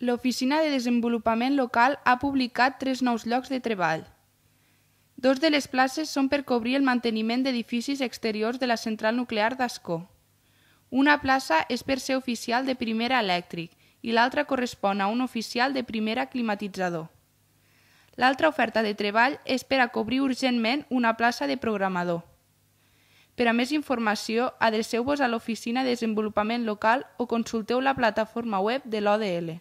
l'Oficina de Desenvolupament Local ha publicat tres nous llocs de treball. Dos de les places són per cobrir el manteniment d'edificis exteriors de la central nuclear d'Ascó. Una plaça és per ser oficial de primera elèctric i l'altra correspon a un oficial de primera climatitzador. L'altra oferta de treball és per a cobrir urgentment una plaça de programador. Per a més informació, adreceu-vos a l'Oficina de Desenvolupament Local o consulteu la plataforma web de l'ODL.